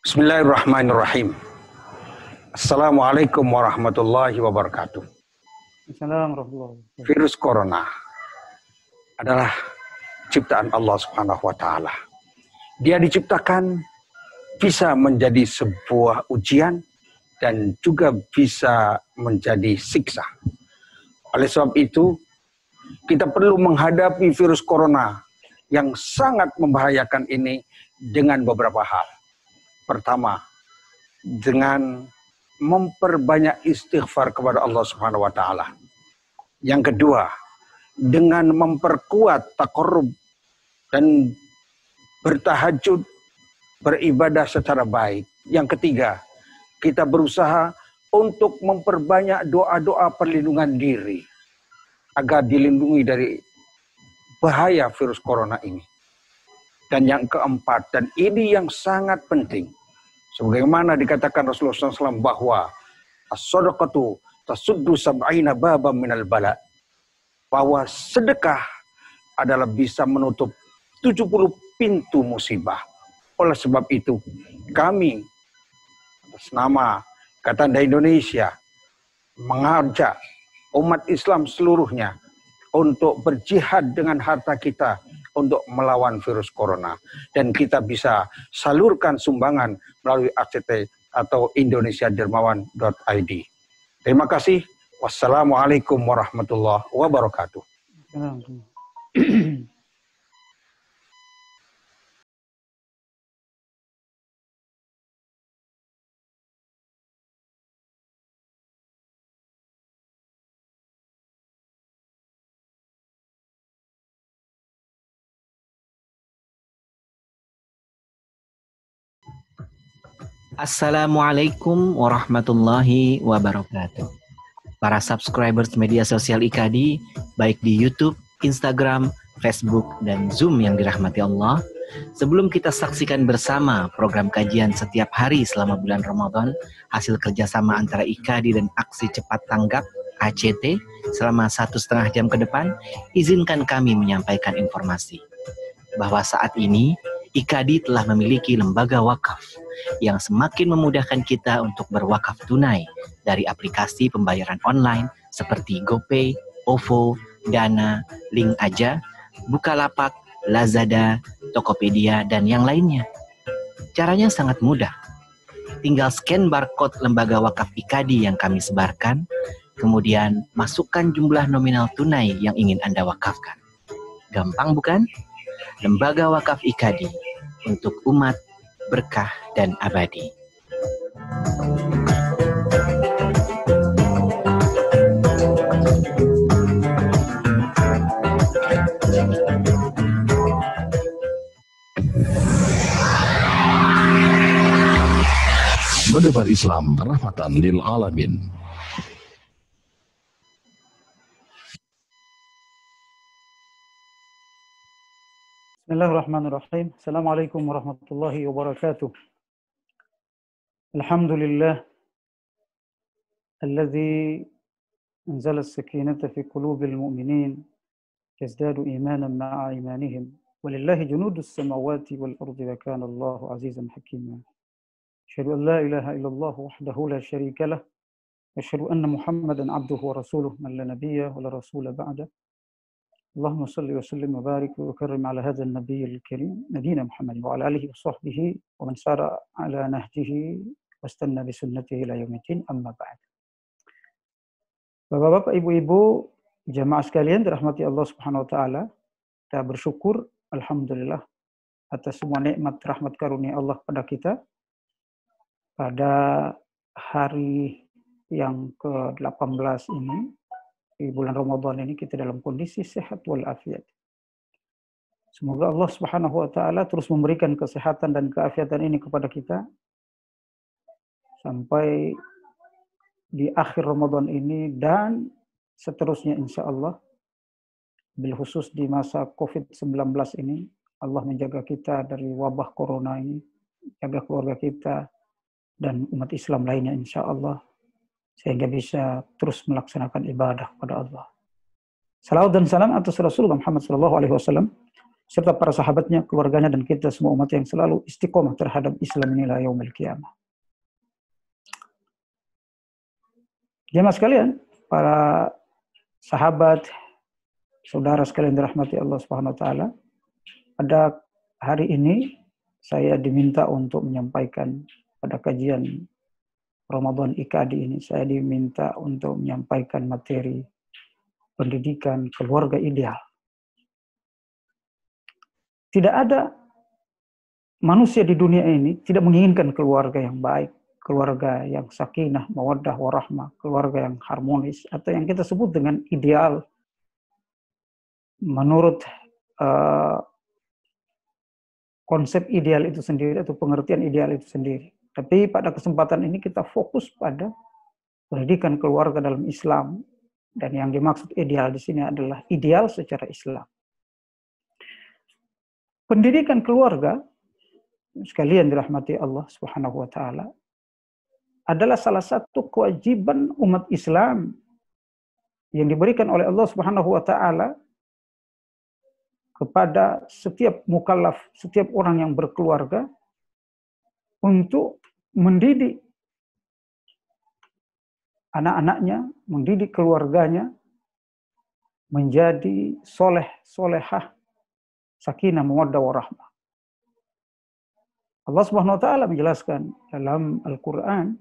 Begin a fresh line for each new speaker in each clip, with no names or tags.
Bismillahirrahmanirrahim. Assalamualaikum warahmatullahi wabarakatuh.
Assalamualaikum
Virus corona adalah ciptaan Allah Subhanahu wa taala. Dia diciptakan bisa menjadi sebuah ujian dan juga bisa menjadi siksa. Oleh sebab itu, kita perlu menghadapi virus corona yang sangat membahayakan ini dengan beberapa hal Pertama, dengan memperbanyak istighfar kepada Allah Subhanahu wa taala. Yang kedua, dengan memperkuat takorub dan bertahajud, beribadah secara baik. Yang ketiga, kita berusaha untuk memperbanyak doa-doa perlindungan diri agar dilindungi dari bahaya virus corona ini. Dan yang keempat, dan ini yang sangat penting, Sebagaimana dikatakan Rasulullah SAW bahwa as-sadaqatu tasuddu sab'ina babam minal bala. Bahwa sedekah adalah bisa menutup 70 pintu musibah. Oleh sebab itu, kami atas nama Katanda Indonesia mengajak umat Islam seluruhnya untuk berjihad dengan harta kita untuk melawan virus corona. Dan kita bisa salurkan sumbangan melalui ACT atau indonesiadermawan.id. Terima kasih. Wassalamualaikum warahmatullahi wabarakatuh.
Assalamualaikum warahmatullahi
wabarakatuh. Para subscribers media sosial IKD, baik di YouTube, Instagram, Facebook, dan Zoom yang dirahmati Allah, sebelum kita saksikan bersama program kajian setiap hari selama bulan Ramadan, hasil kerjasama antara IKD dan Aksi Cepat Tanggap ACT selama satu setengah jam ke depan, izinkan kami menyampaikan informasi bahwa saat ini IKADI telah memiliki lembaga wakaf yang semakin memudahkan kita untuk berwakaf tunai dari aplikasi pembayaran online seperti GoPay, OVO, Dana, Link Aja, Bukalapak, Lazada, Tokopedia, dan yang lainnya. Caranya sangat mudah. Tinggal scan barcode lembaga wakaf IKADI yang kami sebarkan, kemudian masukkan jumlah nominal tunai yang ingin Anda wakafkan. Gampang bukan? Lembaga Wakaf Ikadi untuk umat berkah dan abadi.
Berdebat Islam rahmatan lil alamin.
بسم الله الرحمن الرحيم السلام عليكم ورحمة الله وبركاته الحمد لله الذي أنزل السكينة في قلوب المؤمنين يزداد إيمانا مع إيمانهم ولله جنود السماوات والأرض وكان الله عزيزا حكيما أشهد أن لا إله إلا الله وحده لا شريك له أشهد أن محمدا عبده ورسوله من لا نبي ولا رسول بعده اللهم صل وسلم وبارك وكرم على هذا النبي الكريم نبينا محمد وعلى اله وصحبه ومن سار على نهجه واستنى بسنته الى يوم الدين اما بعد Bapak-bapak, ibu-ibu, jamaah sekalian dirahmati Allah Subhanahu wa taala, kita bersyukur alhamdulillah atas semua nikmat rahmat karunia Allah pada kita pada hari yang ke-18 ini di bulan Ramadan ini kita dalam kondisi sehat walafiat. Semoga Allah Subhanahu wa taala terus memberikan kesehatan dan keafiatan ini kepada kita sampai di akhir Ramadan ini dan seterusnya insya Allah. Bil khusus di masa COVID-19 ini, Allah menjaga kita dari wabah corona ini, jaga keluarga kita dan umat Islam lainnya insya Allah sehingga bisa terus melaksanakan ibadah kepada Allah. Salawat dan salam atas Rasulullah Muhammad Shallallahu Alaihi Wasallam serta para sahabatnya, keluarganya dan kita semua umat yang selalu istiqomah terhadap Islam inilah yaumil Ya Jemaah sekalian, para sahabat, saudara sekalian dirahmati Allah Subhanahu wa taala, pada hari ini saya diminta untuk menyampaikan pada kajian Ramadan IKD ini saya diminta untuk menyampaikan materi pendidikan keluarga ideal. Tidak ada manusia di dunia ini tidak menginginkan keluarga yang baik, keluarga yang sakinah, mawaddah, warahmah, keluarga yang harmonis, atau yang kita sebut dengan ideal menurut uh, konsep ideal itu sendiri atau pengertian ideal itu sendiri. Tapi pada kesempatan ini kita fokus pada pendidikan keluarga dalam Islam dan yang dimaksud ideal di sini adalah ideal secara Islam. Pendidikan keluarga sekalian dirahmati Allah Subhanahu wa taala adalah salah satu kewajiban umat Islam yang diberikan oleh Allah Subhanahu wa taala kepada setiap mukallaf, setiap orang yang berkeluarga untuk mendidik anak-anaknya, mendidik keluarganya menjadi soleh, solehah, sakinah, mawaddah, warahmah. Allah Subhanahu wa taala menjelaskan dalam Al-Qur'an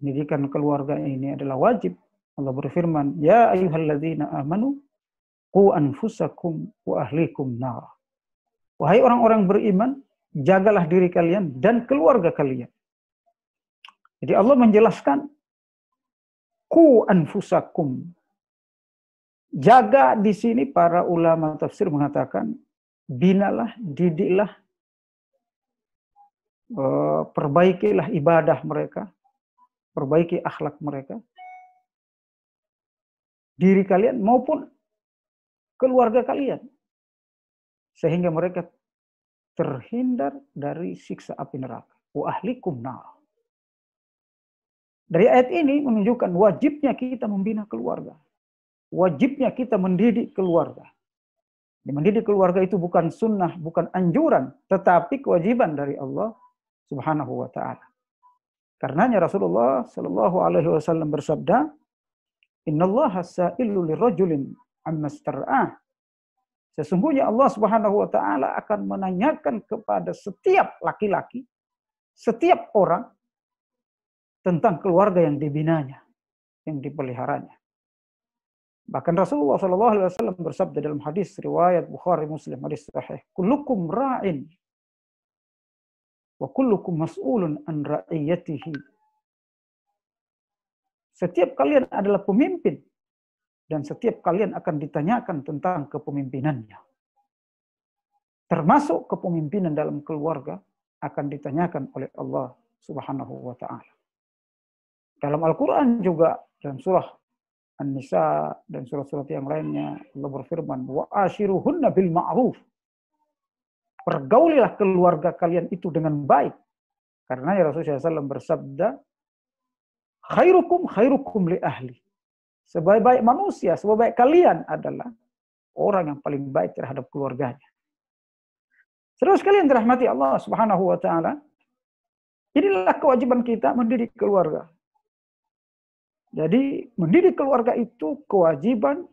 pendidikan keluarga ini adalah wajib. Allah berfirman, "Ya ayyuhalladzina amanu qu anfusakum wa ahlikum nar." Wahai orang-orang beriman, jagalah diri kalian dan keluarga kalian. Jadi Allah menjelaskan ku anfusakum. Jaga di sini para ulama tafsir mengatakan binalah, didiklah, eh, perbaikilah ibadah mereka, perbaiki akhlak mereka. Diri kalian maupun keluarga kalian. Sehingga mereka terhindar dari siksa api neraka. Wa ahlikum nar. Dari ayat ini menunjukkan wajibnya kita membina keluarga. Wajibnya kita mendidik keluarga. Mendidik keluarga itu bukan sunnah, bukan anjuran, tetapi kewajiban dari Allah Subhanahu wa taala. Karenanya Rasulullah Shallallahu alaihi wasallam bersabda, "Innallaha sa'ilul lirajulin amma Sesungguhnya Allah Subhanahu wa taala akan menanyakan kepada setiap laki-laki, setiap orang tentang keluarga yang dibinanya, yang dipeliharanya. Bahkan Rasulullah Shallallahu alaihi wasallam bersabda dalam hadis riwayat Bukhari Muslim hadis sahih, "Kullukum ra'in wa kullukum mas'ulun an ra'iyatihi." Setiap kalian adalah pemimpin dan setiap kalian akan ditanyakan tentang kepemimpinannya. Termasuk kepemimpinan dalam keluarga akan ditanyakan oleh Allah Subhanahu wa taala. Dalam Al-Qur'an juga dalam surah An-Nisa dan surat-surat yang lainnya Allah berfirman wa ashiruhunna bil ma'ruf. Pergaulilah keluarga kalian itu dengan baik. Karena Rasulullah SAW bersabda, khairukum khairukum li ahli Sebaik-baik manusia, sebaik-baik kalian adalah orang yang paling baik terhadap keluarganya. Terus kalian dirahmati Allah Subhanahu wa taala. Inilah kewajiban kita mendidik keluarga. Jadi mendidik keluarga itu kewajiban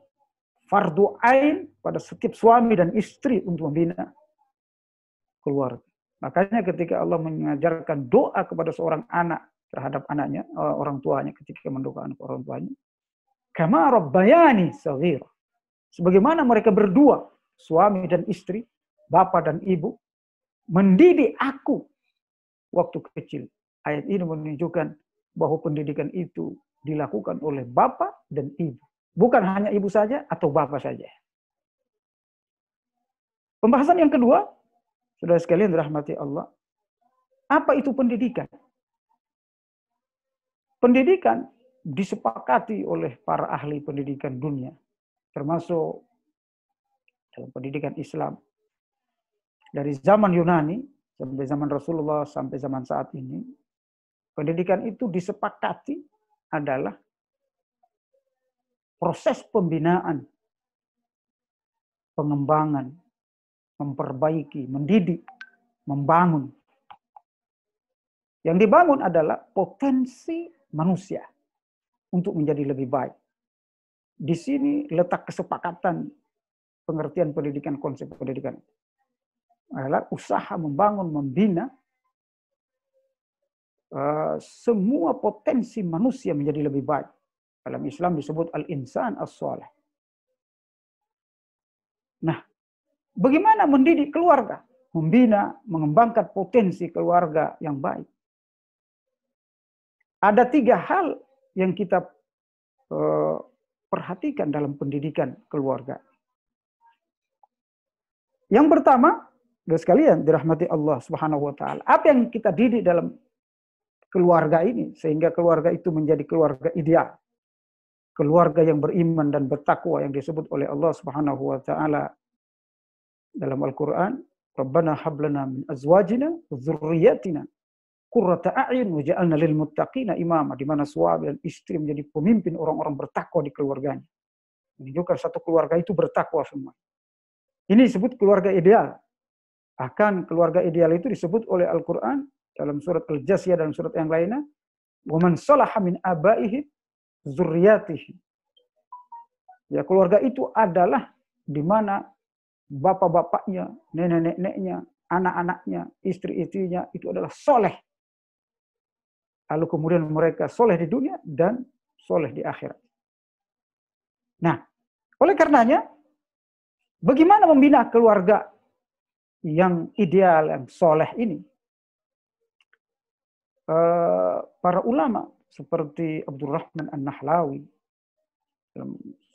fardu ain pada setiap suami dan istri untuk membina keluarga. Makanya ketika Allah mengajarkan doa kepada seorang anak terhadap anaknya, eh, orang tuanya ketika mendoakan orang tuanya, Kama rabbayani saghira. Sebagaimana mereka berdua, suami dan istri, bapak dan ibu, mendidik aku waktu kecil. Ayat ini menunjukkan bahwa pendidikan itu dilakukan oleh bapak dan ibu. Bukan hanya ibu saja atau bapak saja. Pembahasan yang kedua, saudara sekalian dirahmati Allah, apa itu pendidikan? Pendidikan disepakati oleh para ahli pendidikan dunia, termasuk dalam pendidikan Islam. Dari zaman Yunani sampai zaman Rasulullah sampai zaman saat ini, pendidikan itu disepakati adalah proses pembinaan, pengembangan, memperbaiki, mendidik, membangun. Yang dibangun adalah potensi manusia untuk menjadi lebih baik. Di sini letak kesepakatan pengertian pendidikan, konsep pendidikan. Adalah usaha membangun, membina uh, semua potensi manusia menjadi lebih baik. Dalam Islam disebut al-insan as-salih. Nah, bagaimana mendidik keluarga? Membina, mengembangkan potensi keluarga yang baik. Ada tiga hal yang kita eh, perhatikan dalam pendidikan keluarga. Yang pertama, dari sekalian dirahmati Allah Subhanahu wa taala. Apa yang kita didik dalam keluarga ini sehingga keluarga itu menjadi keluarga ideal. Keluarga yang beriman dan bertakwa yang disebut oleh Allah Subhanahu wa taala dalam Al-Qur'an, "Rabbana hab lana min azwajina dhurriyyatina Kurata a'yun waja'alna lil muttaqina imama di mana suami dan istri menjadi pemimpin orang-orang bertakwa di keluarganya. Menunjukkan satu keluarga itu bertakwa semua. Ini disebut keluarga ideal. Akan keluarga ideal itu disebut oleh Al-Qur'an dalam surat Al-Jasiyah dan surat yang lainnya, "Wa man salaha min abaihi zurriyatihi." Ya, keluarga itu adalah di mana bapak-bapaknya, nenek-neneknya, anak-anaknya, istri-istrinya itu adalah soleh lalu kemudian mereka soleh di dunia dan soleh di akhirat. Nah, oleh karenanya, bagaimana membina keluarga yang ideal, yang soleh ini? Eh, para ulama seperti Abdurrahman An-Nahlawi,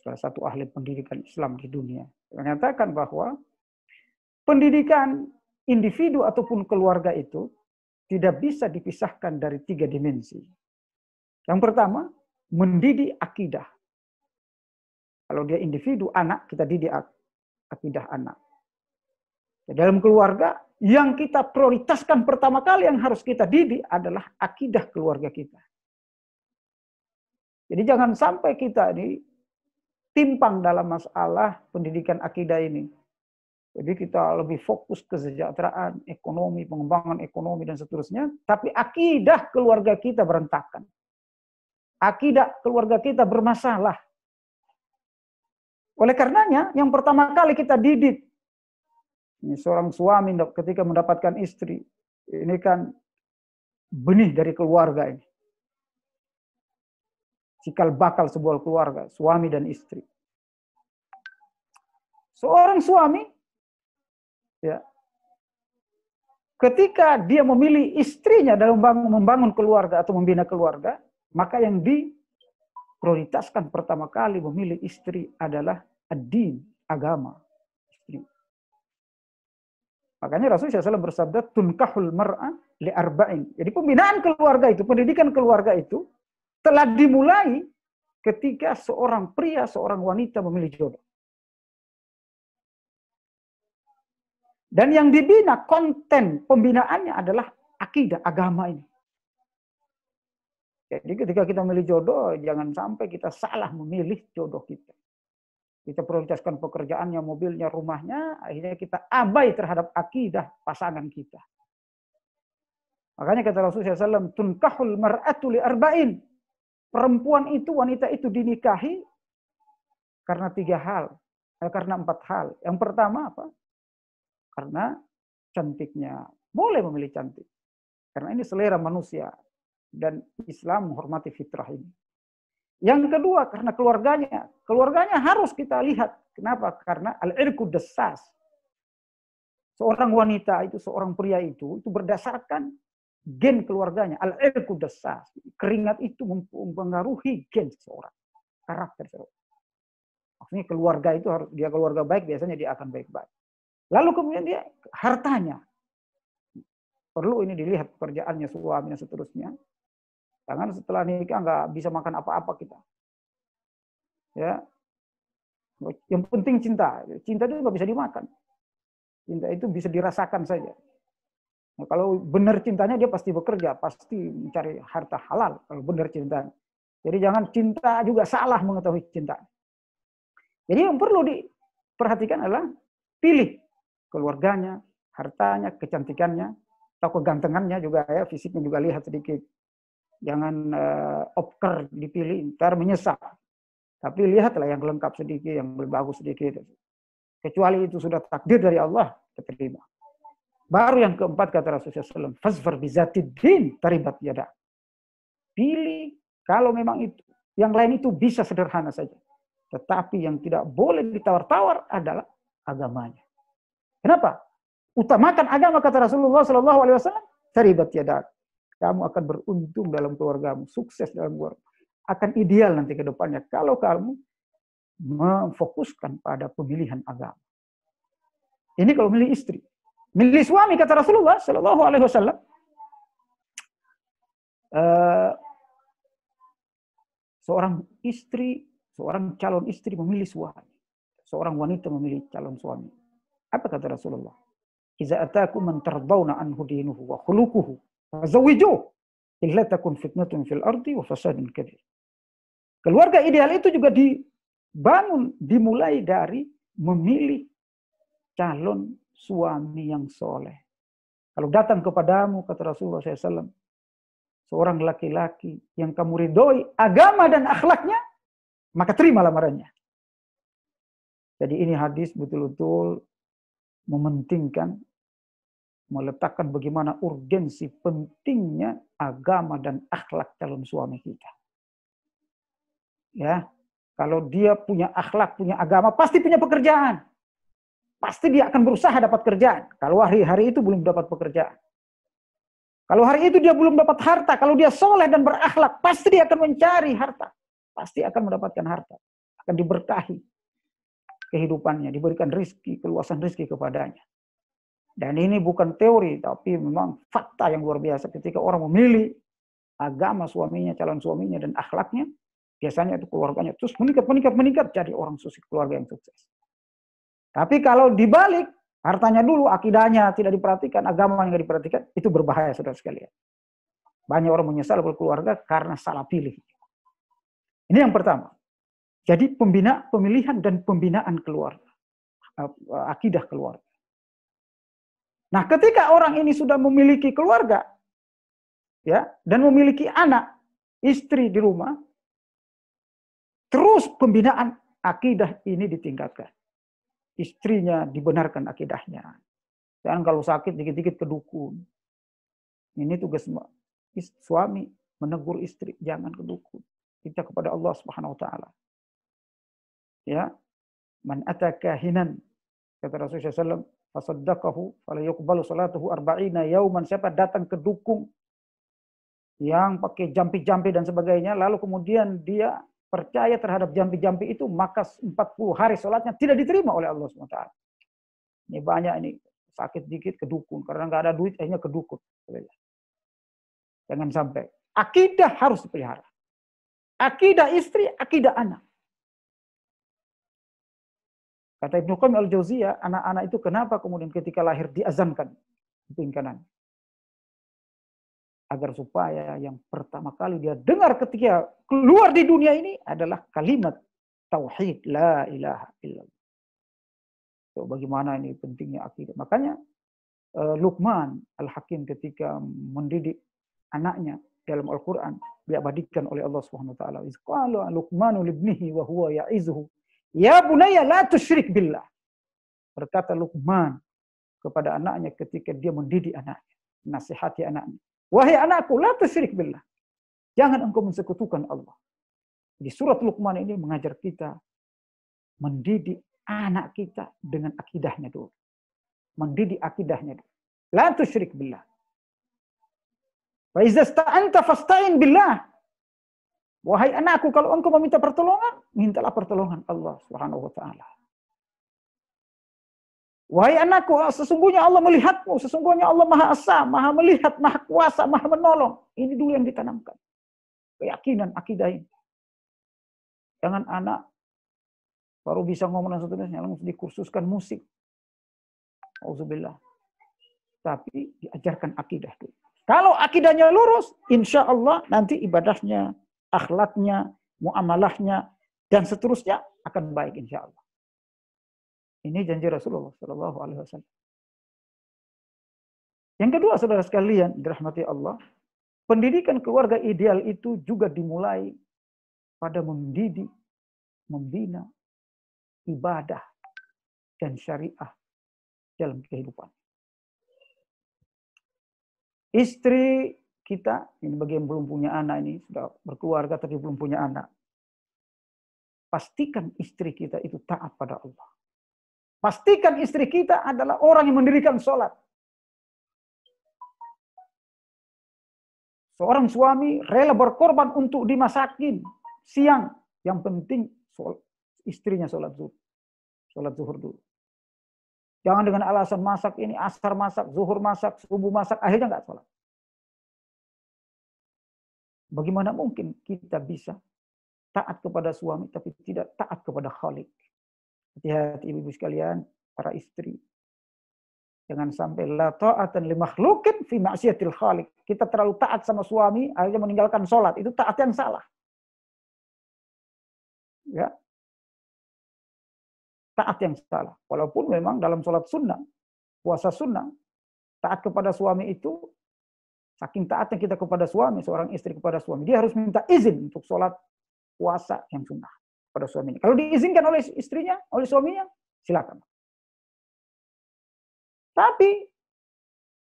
salah satu ahli pendidikan Islam di dunia, mengatakan bahwa pendidikan individu ataupun keluarga itu tidak bisa dipisahkan dari tiga dimensi. Yang pertama, mendidik akidah. Kalau dia individu, anak, kita didik akidah anak. Dalam keluarga, yang kita prioritaskan pertama kali yang harus kita didik adalah akidah keluarga kita. Jadi jangan sampai kita ini timpang dalam masalah pendidikan akidah ini. Jadi kita lebih fokus kesejahteraan, ekonomi, pengembangan ekonomi, dan seterusnya. Tapi akidah keluarga kita berantakan. Akidah keluarga kita bermasalah. Oleh karenanya, yang pertama kali kita didik, ini seorang suami ketika mendapatkan istri, ini kan benih dari keluarga ini. Cikal bakal sebuah keluarga, suami dan istri. Seorang suami ya ketika dia memilih istrinya dalam membangun, keluarga atau membina keluarga maka yang diprioritaskan pertama kali memilih istri adalah adin agama istri makanya Rasulullah SAW bersabda tunkahul mar'a li arba'in jadi pembinaan keluarga itu pendidikan keluarga itu telah dimulai ketika seorang pria seorang wanita memilih jodoh Dan yang dibina konten pembinaannya adalah akidah agama ini. Jadi ketika kita memilih jodoh, jangan sampai kita salah memilih jodoh kita. Kita prioritaskan pekerjaannya, mobilnya, rumahnya, akhirnya kita abai terhadap akidah pasangan kita. Makanya kata Rasulullah SAW, tunkahul mar'atu li arba'in. Perempuan itu, wanita itu dinikahi karena tiga hal, eh, karena empat hal. Yang pertama apa? karena cantiknya. Boleh memilih cantik. Karena ini selera manusia. Dan Islam menghormati fitrah ini. Yang kedua, karena keluarganya. Keluarganya harus kita lihat. Kenapa? Karena al-irku desas. Seorang wanita itu, seorang pria itu, itu berdasarkan gen keluarganya. Al-irku desas. Keringat itu mempengaruhi gen seorang. Karakter seorang. Maksudnya keluarga itu harus, dia keluarga baik, biasanya dia akan baik-baik. Lalu kemudian dia hartanya. Perlu ini dilihat pekerjaannya, suaminya, seterusnya. Jangan setelah nikah nggak bisa makan apa-apa kita. Ya, yang penting cinta. Cinta itu nggak bisa dimakan. Cinta itu bisa dirasakan saja. Nah, kalau benar cintanya dia pasti bekerja, pasti mencari harta halal kalau benar cinta Jadi jangan cinta juga salah mengetahui cinta. Jadi yang perlu diperhatikan adalah pilih keluarganya, hartanya, kecantikannya, atau kegantengannya juga ya, fisiknya juga lihat sedikit. Jangan uh, eh, opker dipilih, ntar menyesal. Tapi lihatlah yang lengkap sedikit, yang lebih bagus sedikit. Kecuali itu sudah takdir dari Allah, keterima. Baru yang keempat kata Rasulullah SAW, Fazfar bizatiddin taribat yada. Pilih kalau memang itu. Yang lain itu bisa sederhana saja. Tetapi yang tidak boleh ditawar-tawar adalah agamanya. Kenapa? Utamakan agama kata Rasulullah Shallallahu Alaihi Wasallam. Teribat yadak. Kamu akan beruntung dalam keluargamu, sukses dalam keluarga. Akan ideal nanti ke depannya kalau kamu memfokuskan pada pemilihan agama. Ini kalau milih istri. Milih suami kata Rasulullah Shallallahu Alaihi Wasallam. Uh, seorang istri, seorang calon istri memilih suami. Seorang wanita memilih calon suami. Apa kata Rasulullah? Iza ataku man tardawna anhu dinuhu wa wa fazawijuh illa takun fitnatun fil ardi wa fasadun kabir. Keluarga ideal itu juga dibangun dimulai dari memilih calon suami yang soleh. Kalau datang kepadamu, kata Rasulullah SAW, seorang laki-laki yang kamu ridhoi agama dan akhlaknya, maka terima lamarannya. Jadi ini hadis betul-betul mementingkan, meletakkan bagaimana urgensi pentingnya agama dan akhlak calon suami kita. Ya, kalau dia punya akhlak, punya agama, pasti punya pekerjaan. Pasti dia akan berusaha dapat kerjaan. Kalau hari-hari itu belum dapat pekerjaan. Kalau hari itu dia belum dapat harta, kalau dia soleh dan berakhlak, pasti dia akan mencari harta. Pasti akan mendapatkan harta. Akan diberkahi kehidupannya, diberikan rizki, keluasan rizki kepadanya. Dan ini bukan teori, tapi memang fakta yang luar biasa. Ketika orang memilih agama suaminya, calon suaminya, dan akhlaknya, biasanya itu keluarganya terus meningkat, meningkat, meningkat, jadi orang sukses, keluarga yang sukses. Tapi kalau dibalik, hartanya dulu, akidahnya tidak diperhatikan, agama yang tidak diperhatikan, itu berbahaya, saudara sekalian. Banyak orang menyesal berkeluarga karena salah pilih. Ini yang pertama. Jadi pembina pemilihan dan pembinaan keluar eh, eh, akidah keluarga. Nah, ketika orang ini sudah memiliki keluarga ya dan memiliki anak, istri di rumah, terus pembinaan akidah ini ditingkatkan. Istrinya dibenarkan akidahnya. Dan kalau sakit dikit-dikit ke dukun. Ini tugas suami menegur istri, jangan ke dukun. Kita kepada Allah Subhanahu wa taala ya man ataka hinan kata Rasulullah SAW fasaddaqahu fala yuqbalu salatuhu arba'ina yauman siapa datang ke dukung yang pakai jampi-jampi dan sebagainya lalu kemudian dia percaya terhadap jampi-jampi itu maka 40 hari sholatnya tidak diterima oleh Allah SWT. Ini banyak ini sakit dikit ke dukun karena nggak ada duit akhirnya ke dukun. Jangan sampai. Akidah harus dipelihara. Akidah istri, akidah anak. Kata Ibnu Qayyim al-Jauziyah, anak-anak itu kenapa kemudian ketika lahir diazankan kuping kanan? Agar supaya yang pertama kali dia dengar ketika keluar di dunia ini adalah kalimat tauhid la ilaha illallah. So, bagaimana ini pentingnya akidah. Makanya uh, Luqman Al-Hakim ketika mendidik anaknya dalam Al-Qur'an diabadikan oleh Allah Subhanahu wa taala. Qala Luqmanu libnihi wa huwa ya'izuhu Ya bunaya la tusyrik billah. Berkata Luqman kepada anaknya ketika dia mendidik anaknya. Nasihati anaknya. Wahai anakku, la tusyrik billah. Jangan engkau mensekutukan Allah. Di surat Luqman ini mengajar kita mendidik anak kita dengan akidahnya dulu. Mendidik akidahnya dulu. La tusyrik billah. Wa izasta'anta fasta'in billah. Wahai anakku, kalau engkau meminta pertolongan, mintalah pertolongan Allah Subhanahu wa taala. Wahai anakku, sesungguhnya Allah melihatmu, sesungguhnya Allah Maha Esa, Maha melihat, Maha kuasa, Maha menolong. Ini dulu yang ditanamkan. Keyakinan akidah ini. Jangan anak baru bisa ngomong dan seterusnya langsung dikursuskan musik. Auzubillah. Tapi diajarkan akidah dulu. Kalau akidahnya lurus, insya Allah nanti ibadahnya akhlaknya, muamalahnya, dan seterusnya akan baik insya Allah. Ini janji Rasulullah Shallallahu Alaihi Wasallam. Yang kedua, saudara sekalian, dirahmati Allah, pendidikan keluarga ideal itu juga dimulai pada mendidik, membina ibadah dan syariah dalam kehidupan. Istri kita ini bagi yang belum punya anak ini sudah berkeluarga tapi belum punya anak. Pastikan istri kita itu taat pada Allah. Pastikan istri kita adalah orang yang mendirikan sholat. Seorang suami rela berkorban untuk dimasakin siang. Yang penting sholat, istrinya sholat zuhur. Sholat zuhur dulu. Jangan dengan alasan masak ini, asar masak, zuhur masak, subuh masak, akhirnya nggak sholat. Bagaimana mungkin kita bisa taat kepada suami tapi tidak taat kepada Khalik? Hati-hati ibu-ibu sekalian, para istri. Jangan sampai la ta'atan li makhlukin fi ma'siyatil khalik. Kita terlalu taat sama suami, akhirnya meninggalkan sholat. Itu taat yang salah. Ya, taat yang salah. Walaupun memang dalam sholat sunnah, puasa sunnah, taat kepada suami itu Saking taatnya kita kepada suami, seorang istri kepada suami, dia harus minta izin untuk sholat puasa yang sunnah pada suaminya. Kalau diizinkan oleh istrinya, oleh suaminya, silakan. Tapi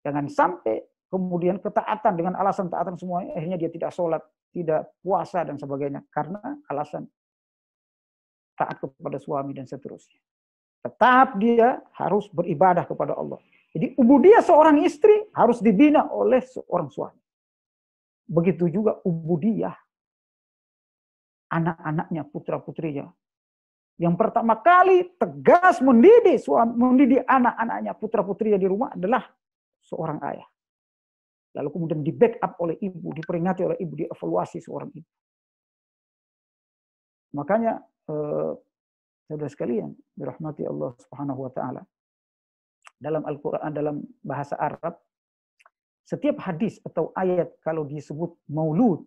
jangan sampai kemudian ketaatan dengan alasan taatan semuanya akhirnya dia tidak sholat, tidak puasa dan sebagainya karena alasan taat kepada suami dan seterusnya. Tetap dia harus beribadah kepada Allah. Jadi ubudiah seorang istri harus dibina oleh seorang suami. Begitu juga ubudiah anak-anaknya, putra-putrinya. Yang pertama kali tegas mendidik suami, mendidik anak-anaknya, putra-putrinya di rumah adalah seorang ayah. Lalu kemudian di backup oleh ibu, diperingati oleh ibu, dievaluasi seorang ibu. Makanya eh, saudara sekalian, dirahmati Allah Subhanahu wa taala dalam Al-Quran dalam bahasa Arab setiap hadis atau ayat kalau disebut maulud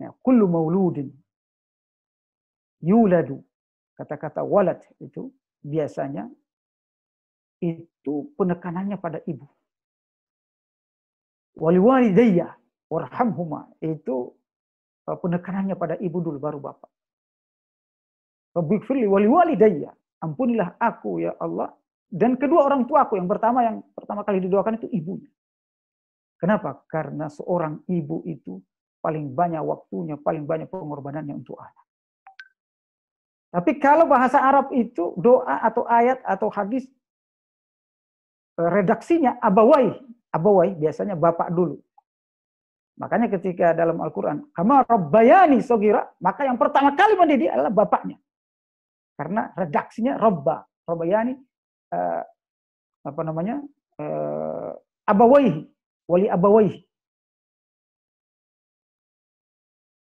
ya, kullu mauludin yuladu kata-kata walad itu biasanya itu penekanannya pada ibu waliwalidayya warhamhuma itu eh, penekanannya pada ibu dulu baru bapak Rabbighfirli waliwalidayya ampunilah aku ya Allah dan kedua orang tuaku yang pertama yang pertama kali didoakan itu ibunya. Kenapa? Karena seorang ibu itu paling banyak waktunya, paling banyak pengorbanannya untuk anak. Tapi kalau bahasa Arab itu doa atau ayat atau hadis eh, redaksinya abawai. Abawai biasanya bapak dulu. Makanya ketika dalam Al-Quran, kama rabbayani sogira, maka yang pertama kali mendidik adalah bapaknya. Karena redaksinya robba. Rabbayani uh, apa namanya uh, wali abawi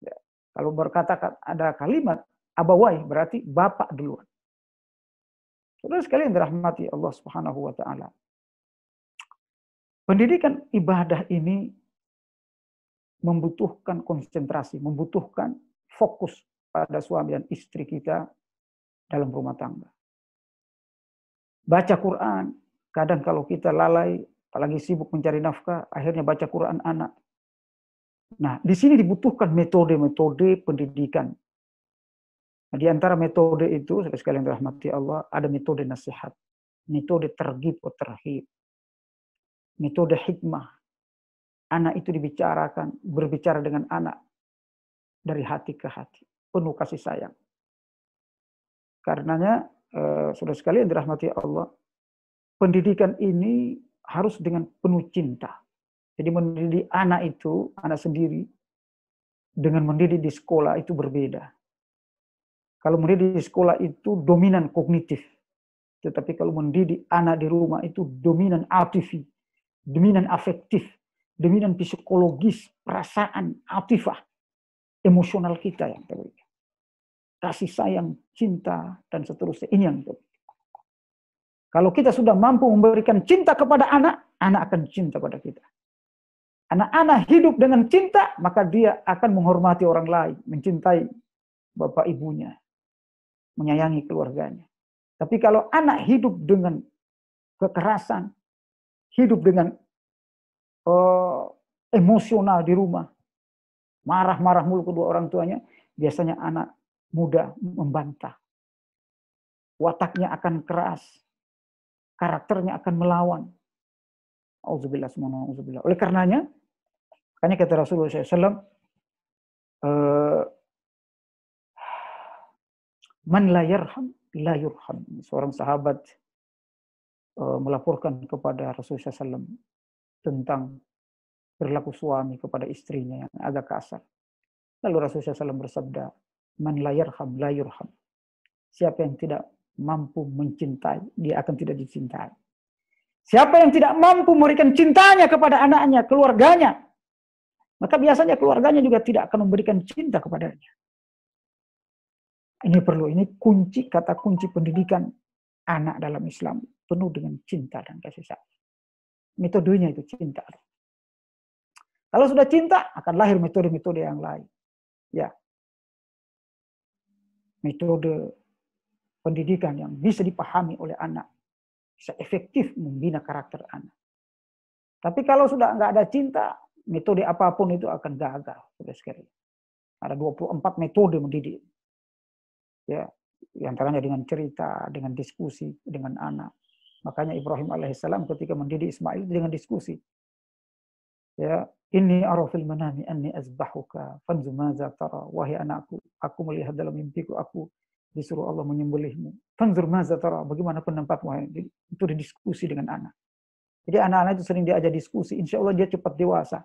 ya, kalau berkata ada kalimat abawai berarti bapak duluan Saudara sekalian dirahmati Allah Subhanahu wa taala. Pendidikan ibadah ini membutuhkan konsentrasi, membutuhkan fokus pada suami dan istri kita dalam rumah tangga. Baca Quran. Kadang kalau kita lalai, apalagi sibuk mencari nafkah, akhirnya baca Quran anak. Nah, di sini dibutuhkan metode-metode pendidikan. Nah, di antara metode itu, sekalian rahmati Allah, ada metode nasihat, metode tergib atau terhib, metode hikmah. Anak itu dibicarakan, berbicara dengan anak dari hati ke hati, penuh kasih sayang. Karenanya Eh, sudah sekalian dirahmati Allah, pendidikan ini harus dengan penuh cinta. Jadi mendidik anak itu, anak sendiri, dengan mendidik di sekolah itu berbeda. Kalau mendidik di sekolah itu dominan kognitif. Tetapi kalau mendidik anak di rumah itu dominan atifi, dominan afektif, dominan psikologis, perasaan, atifah, emosional kita yang terbaik kasih sayang, cinta, dan seterusnya. Ini yang itu. Kalau kita sudah mampu memberikan cinta kepada anak, anak akan cinta pada kita. Anak-anak hidup dengan cinta, maka dia akan menghormati orang lain, mencintai bapak ibunya, menyayangi keluarganya. Tapi kalau anak hidup dengan kekerasan, hidup dengan uh, emosional di rumah, marah-marah mulu kedua orang tuanya, biasanya anak mudah membantah. Wataknya akan keras. Karakternya akan melawan. Auzubillah semuanya, auzubillah. Oleh karenanya, makanya kata Rasulullah SAW, uh, eh, Man la yarham, la yurham. Seorang sahabat eh, melaporkan kepada Rasulullah SAW tentang perilaku suami kepada istrinya yang agak kasar. Lalu Rasulullah SAW bersabda, man la yarham Siapa yang tidak mampu mencintai, dia akan tidak dicintai. Siapa yang tidak mampu memberikan cintanya kepada anaknya, keluarganya, maka biasanya keluarganya juga tidak akan memberikan cinta kepadanya. Ini perlu, ini kunci, kata kunci pendidikan anak dalam Islam penuh dengan cinta dan kasih sayang. Metodenya itu cinta. Kalau sudah cinta, akan lahir metode-metode yang lain. Ya, metode pendidikan yang bisa dipahami oleh anak, bisa efektif membina karakter anak. Tapi kalau sudah nggak ada cinta, metode apapun itu akan gagal, sudah sekali. Ada 24 metode mendidik. Ya, antaranya dengan cerita, dengan diskusi, dengan anak. Makanya Ibrahim alaihissalam ketika mendidik Ismail dengan diskusi. Ya, Inni arafil manami anni azbahuka fanzu maza tara wahai anakku aku melihat dalam mimpiku aku disuruh Allah menyembelihmu fanzur maza tara bagaimana pendapat wahai itu didiskusi dengan anak jadi anak-anak itu sering diajak diskusi insya Allah dia cepat dewasa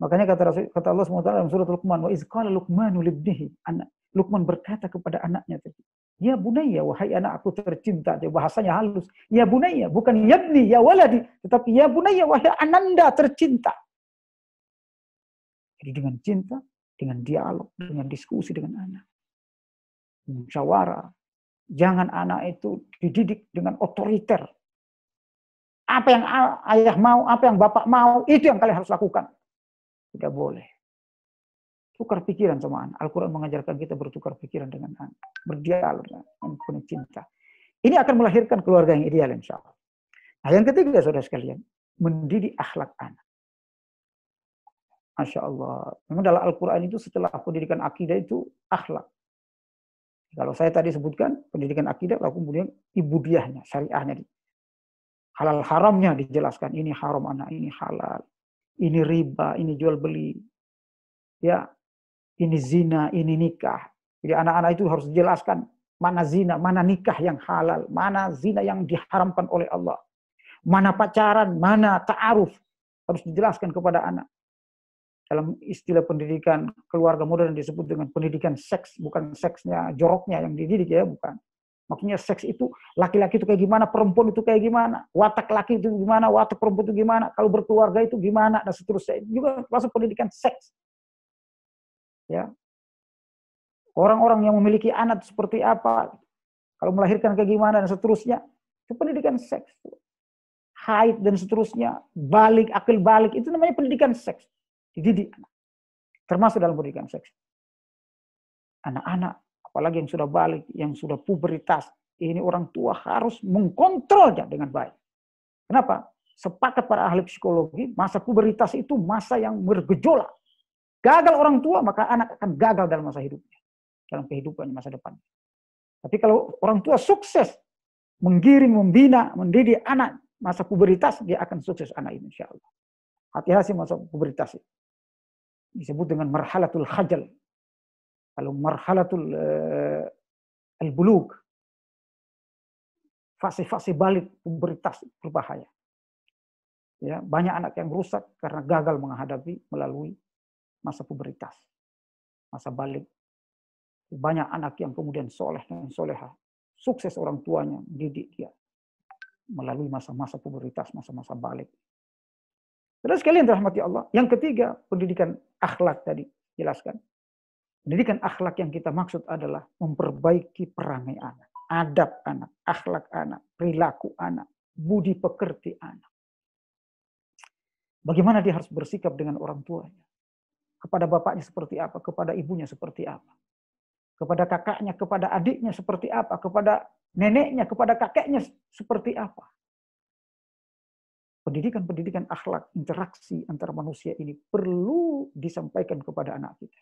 makanya kata Rasul, kata Allah SWT dalam surat Luqman wa iz qala luqmanu libnihi anak Luqman berkata kepada anaknya tadi ya bunayya wahai anakku tercinta dia bahasanya halus ya bunayya bukan yabni ya waladi tetapi ya bunayya wahai ananda tercinta jadi dengan cinta, dengan dialog, dengan diskusi dengan anak. Musyawarah. Jangan anak itu dididik dengan otoriter. Apa yang ayah mau, apa yang bapak mau, itu yang kalian harus lakukan. Tidak boleh. Tukar pikiran sama anak. Al-Quran mengajarkan kita bertukar pikiran dengan anak. Berdialog dengan penuh cinta. Ini akan melahirkan keluarga yang ideal insya Allah. Nah yang ketiga saudara sekalian, mendidik akhlak anak. Masya Allah. Memang dalam Al-Quran itu setelah pendidikan akidah itu akhlak. Kalau saya tadi sebutkan pendidikan akidah, lalu kemudian ibudiahnya, syariahnya. Halal haramnya dijelaskan. Ini haram anak, ini halal. Ini riba, ini jual beli. Ya, ini zina, ini nikah. Jadi anak-anak itu harus dijelaskan mana zina, mana nikah yang halal, mana zina yang diharamkan oleh Allah. Mana pacaran, mana ta'aruf. Harus dijelaskan kepada anak dalam istilah pendidikan keluarga modern disebut dengan pendidikan seks, bukan seksnya joroknya yang dididik ya, bukan. Maksudnya seks itu laki-laki itu kayak gimana, perempuan itu kayak gimana, watak laki itu gimana, watak perempuan itu gimana, kalau berkeluarga itu gimana dan seterusnya. Juga masuk pendidikan seks. Ya. Orang-orang yang memiliki anak seperti apa, kalau melahirkan kayak gimana dan seterusnya. Itu pendidikan seks. Haid dan seterusnya, balik, akil balik, itu namanya pendidikan seks dididik anak. Termasuk dalam pendidikan seks. Anak-anak, apalagi yang sudah balik, yang sudah puberitas, ini orang tua harus mengkontrolnya dengan baik. Kenapa? Sepakat para ahli psikologi, masa puberitas itu masa yang bergejolak. Gagal orang tua, maka anak akan gagal dalam masa hidupnya. Dalam kehidupan masa depan. Tapi kalau orang tua sukses menggiring, membina, mendidik anak masa puberitas, dia akan sukses anak ini insya Allah. Hati-hati masa puberitas itu disebut dengan marhalatul khajal. Kalau marhalatul uh, al-bulug, fase-fase balik pubertas berbahaya. Ya, banyak anak yang rusak karena gagal menghadapi melalui masa pubertas, masa balik. Banyak anak yang kemudian soleh dan soleha, sukses orang tuanya, didik dia melalui masa-masa pubertas, masa-masa balik. Terus sekalian rahmati Allah. Yang ketiga, pendidikan akhlak tadi jelaskan. Pendidikan akhlak yang kita maksud adalah memperbaiki perangai anak, adab anak, akhlak anak, perilaku anak, budi pekerti anak. Bagaimana dia harus bersikap dengan orang tuanya? Kepada bapaknya seperti apa? Kepada ibunya seperti apa? Kepada kakaknya, kepada adiknya seperti apa? Kepada neneknya, kepada kakeknya seperti apa? pendidikan-pendidikan akhlak, interaksi antara manusia ini perlu disampaikan kepada anak kita.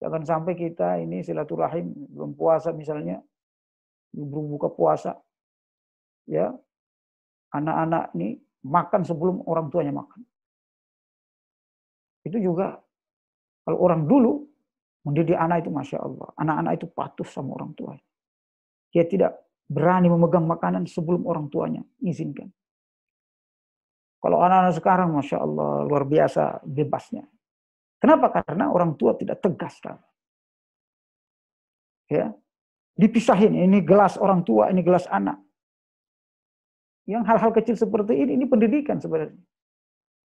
Jangan sampai kita ini silaturahim belum puasa misalnya, belum buka puasa, ya anak-anak ini makan sebelum orang tuanya makan. Itu juga kalau orang dulu mendidik anak itu masya Allah, anak-anak itu patuh sama orang tuanya. Dia tidak berani memegang makanan sebelum orang tuanya izinkan kalau anak-anak sekarang, Masya Allah, luar biasa bebasnya. Kenapa? Karena orang tua tidak tegas. Kan? Ya, dipisahin. Ini gelas orang tua, ini gelas anak. Yang hal-hal kecil seperti ini, ini pendidikan sebenarnya.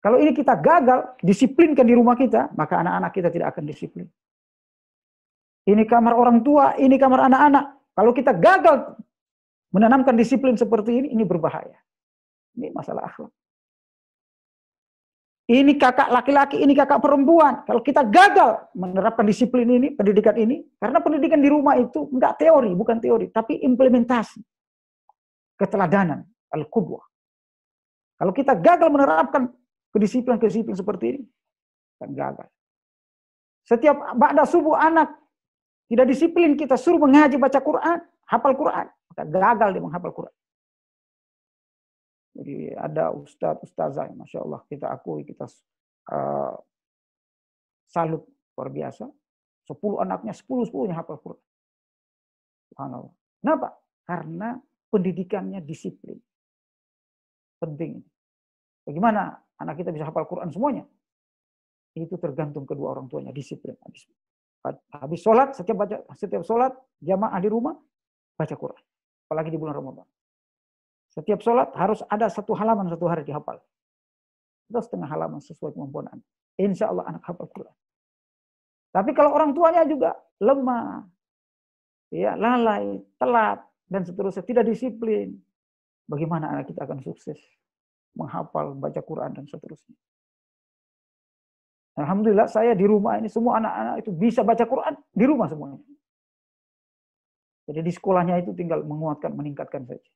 Kalau ini kita gagal, disiplinkan di rumah kita, maka anak-anak kita tidak akan disiplin. Ini kamar orang tua, ini kamar anak-anak. Kalau kita gagal menanamkan disiplin seperti ini, ini berbahaya. Ini masalah akhlak ini kakak laki-laki, ini kakak perempuan. Kalau kita gagal menerapkan disiplin ini, pendidikan ini, karena pendidikan di rumah itu enggak teori, bukan teori, tapi implementasi. Keteladanan, al kubwa Kalau kita gagal menerapkan kedisiplin-kedisiplin seperti ini, akan gagal. Setiap ba'da subuh anak tidak disiplin kita suruh mengaji baca Quran, hafal Quran, maka gagal dia menghafal Quran. Jadi ada ustadz, ustazah, masya Allah kita akui, kita uh, salut luar biasa. Sepuluh anaknya, sepuluh sepuluhnya hafal Quran. Subhanallah. Kenapa? Karena pendidikannya disiplin. Penting. Bagaimana anak kita bisa hafal Quran semuanya? Itu tergantung kedua orang tuanya, disiplin. Habis, habis sholat, setiap, baca, setiap sholat, jamaah di rumah, baca Quran. Apalagi di bulan Ramadan. Setiap sholat harus ada satu halaman satu hari dihafal. Itu setengah halaman sesuai kemampuan anak. Insya Allah anak hafal Quran. Tapi kalau orang tuanya juga lemah, ya lalai, telat, dan seterusnya, tidak disiplin, bagaimana anak kita akan sukses menghafal, baca Quran, dan seterusnya. Alhamdulillah saya di rumah ini semua anak-anak itu bisa baca Quran di rumah semuanya. Jadi di sekolahnya itu tinggal menguatkan, meningkatkan saja.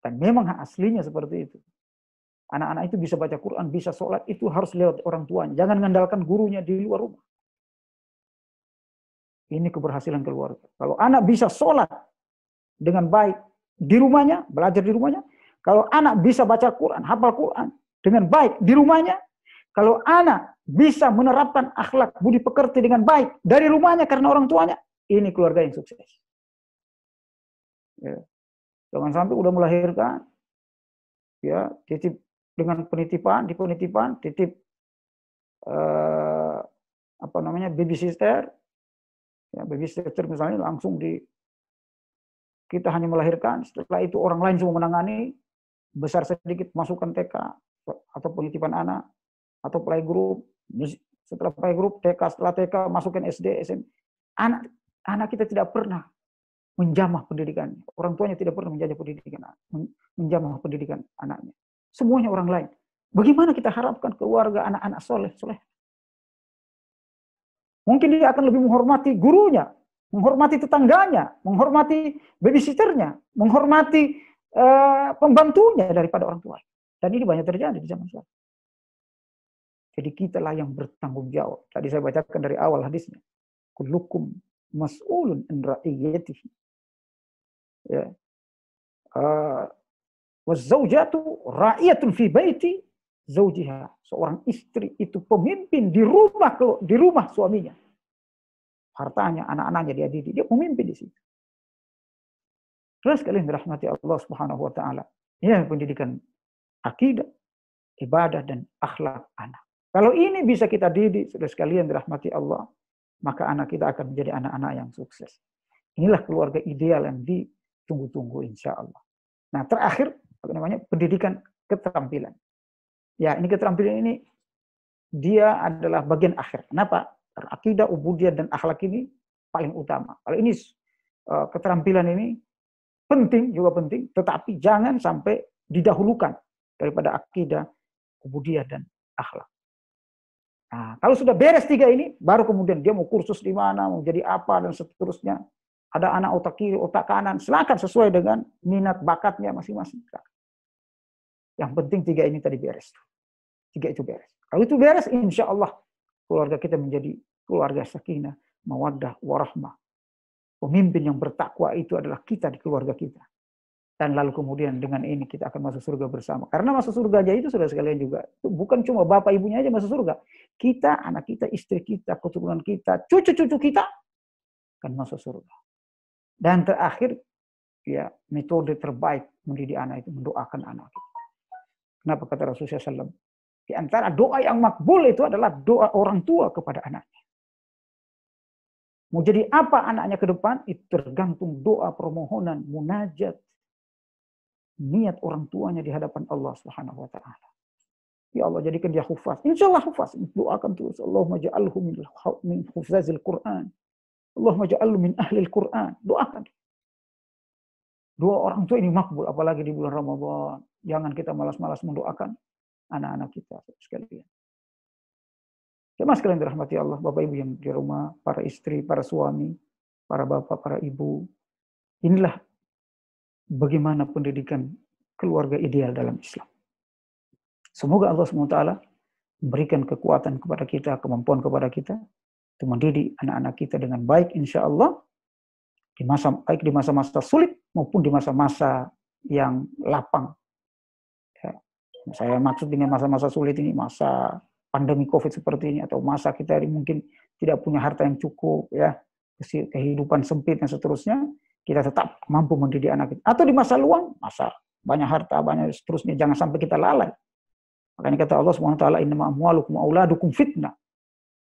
Dan memang aslinya seperti itu. Anak-anak itu bisa baca Quran, bisa sholat, itu harus lewat orang tuanya. Jangan mengandalkan gurunya di luar rumah. Ini keberhasilan keluarga. Kalau anak bisa sholat dengan baik di rumahnya, belajar di rumahnya. Kalau anak bisa baca Quran, hafal Quran dengan baik di rumahnya. Kalau anak bisa menerapkan akhlak budi pekerti dengan baik dari rumahnya karena orang tuanya, ini keluarga yang sukses. Ya. Jangan sampai udah melahirkan, ya titip dengan penitipan, di penitipan, titip eh, apa namanya baby sister, ya baby sister misalnya langsung di kita hanya melahirkan, setelah itu orang lain semua menangani, besar sedikit masukkan TK atau penitipan anak atau playgroup. setelah playgroup TK, setelah TK masukkan SD, SMP. Anak anak kita tidak pernah menjamah pendidikan. Orang tuanya tidak pernah menjajah pendidikan, menjamah pendidikan anaknya. Semuanya orang lain. Bagaimana kita harapkan keluarga anak-anak soleh, soleh? Mungkin dia akan lebih menghormati gurunya, menghormati tetangganya, menghormati babysitternya, menghormati uh, pembantunya daripada orang tua. Dan ini banyak terjadi di zaman sekarang. Jadi kitalah yang bertanggung jawab. Tadi saya bacakan dari awal hadisnya. kulukum mas'ulun an ra'iyatihi ya ah, wazaujatu ra'iyatun fi baiti zaujiha seorang istri itu pemimpin di rumah di rumah suaminya hartanya anak-anaknya dia didik dia pemimpin di situ terus kalian dirahmati Allah Subhanahu wa taala ya pendidikan akidah ibadah dan akhlak anak kalau ini bisa kita didik sudah sekalian dirahmati Allah maka anak kita akan menjadi anak-anak yang sukses inilah keluarga ideal yang di tunggu-tunggu insya Allah. Nah terakhir apa namanya pendidikan keterampilan. Ya ini keterampilan ini dia adalah bagian akhir. Kenapa? Akidah, ubudiyah dan akhlak ini paling utama. Kalau ini eh, keterampilan ini penting juga penting, tetapi jangan sampai didahulukan daripada akidah, ubudiyah dan akhlak. Nah, kalau sudah beres tiga ini, baru kemudian dia mau kursus di mana, mau jadi apa dan seterusnya ada anak otak kiri, otak kanan, silakan sesuai dengan minat bakatnya masing-masing. Yang penting tiga ini tadi beres. Tiga itu beres. Kalau itu beres, insya Allah keluarga kita menjadi keluarga sakinah, mawaddah, warahmah. Pemimpin yang bertakwa itu adalah kita di keluarga kita. Dan lalu kemudian dengan ini kita akan masuk surga bersama. Karena masuk surga aja itu sudah sekalian juga. Itu bukan cuma bapak ibunya aja masuk surga. Kita, anak kita, istri kita, keturunan kita, cucu-cucu kita akan masuk surga. Dan terakhir, ya metode terbaik mendidik anak itu mendoakan anak. Kenapa kata Rasulullah SAW? Di antara doa yang makbul itu adalah doa orang tua kepada anaknya. Mau jadi apa anaknya ke depan? Itu tergantung doa permohonan, munajat, niat orang tuanya di hadapan Allah Subhanahu wa taala. Ya Allah jadikan dia hufaz. Insya Allah hufaz. Doakan terus. Allahumma ja'alhu min hufazil Quran. Allahumma ja'alhu min al Qur'an. Doakan. Dua orang tua ini makbul, apalagi di bulan Ramadan. Jangan kita malas-malas mendoakan anak-anak kita sekalian. Cuma sekalian dirahmati Allah, Bapak Ibu yang di rumah, para istri, para suami, para bapak, para ibu. Inilah bagaimana pendidikan keluarga ideal dalam Islam. Semoga Allah SWT berikan kekuatan kepada kita, kemampuan kepada kita untuk mendidik anak-anak kita dengan baik insya Allah di masa baik di masa-masa sulit maupun di masa-masa yang lapang. Ya. Saya maksud dengan masa-masa sulit ini masa pandemi COVID seperti ini atau masa kita mungkin tidak punya harta yang cukup ya kehidupan sempit dan seterusnya kita tetap mampu mendidik anak kita. Atau di masa luang, masa banyak harta, banyak seterusnya, jangan sampai kita lalai. Makanya kata Allah SWT, inna ma'amualukum auladukum fitnah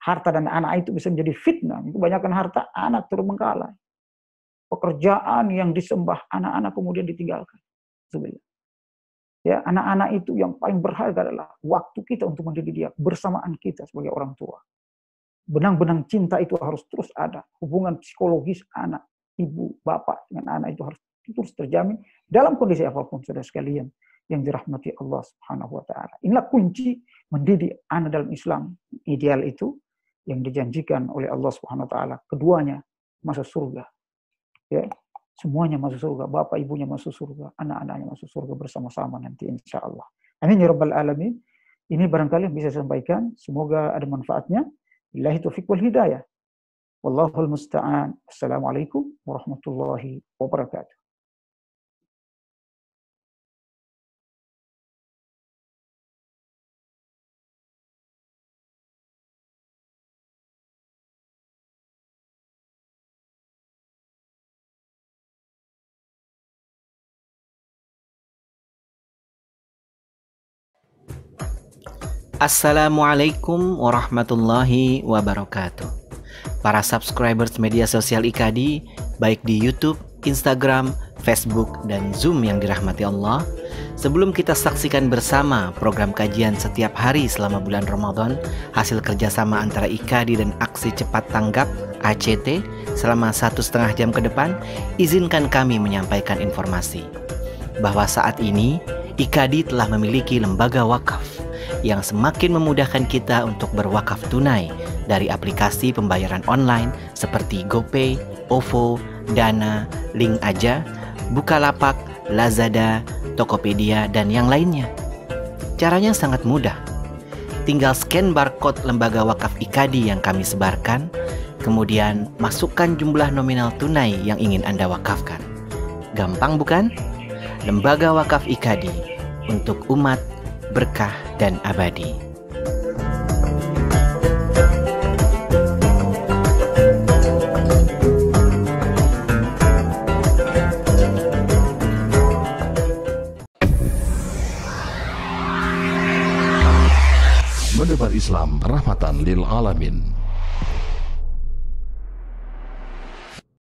harta dan anak itu bisa menjadi fitnah. Kebanyakan harta anak terbengkalai. Pekerjaan yang disembah anak-anak kemudian ditinggalkan. Sebenarnya. Ya, anak-anak itu yang paling berharga adalah waktu kita untuk mendidik dia, bersamaan kita sebagai orang tua. Benang-benang cinta itu harus terus ada. Hubungan psikologis anak, ibu, bapak dengan anak itu harus terus terjamin dalam kondisi apapun saudara sekalian yang dirahmati Allah Subhanahu wa taala. Inilah kunci mendidik anak dalam Islam ideal itu yang dijanjikan oleh Allah Subhanahu wa taala. Keduanya masuk surga. Ya. Semuanya masuk surga, bapak ibunya masuk surga, anak-anaknya masuk surga bersama-sama nanti insya Allah. Amin ya rabbal alamin. Ini barangkali yang bisa saya sampaikan, semoga ada manfaatnya. Billahi taufiq wal hidayah. Wallahul musta'an. Assalamualaikum warahmatullahi wabarakatuh.
Assalamualaikum warahmatullahi wabarakatuh. Para subscribers media sosial IKD, baik di YouTube, Instagram, Facebook, dan Zoom yang dirahmati Allah, sebelum kita saksikan bersama program kajian setiap hari selama bulan Ramadan, hasil kerjasama antara IKD dan Aksi Cepat Tanggap ACT selama satu setengah jam ke depan, izinkan kami menyampaikan informasi bahwa saat ini IKD telah memiliki lembaga wakaf yang semakin memudahkan kita untuk berwakaf tunai dari aplikasi pembayaran online seperti GoPay, OVO, Dana, Link Aja, Bukalapak, Lazada, Tokopedia, dan yang lainnya. Caranya sangat mudah. Tinggal scan barcode lembaga wakaf IKADI yang kami sebarkan, kemudian masukkan jumlah nominal tunai yang ingin Anda wakafkan. Gampang bukan? Lembaga Wakaf IKADI untuk umat berkah, dan abadi.
Menebar Islam rahmatan lil alamin.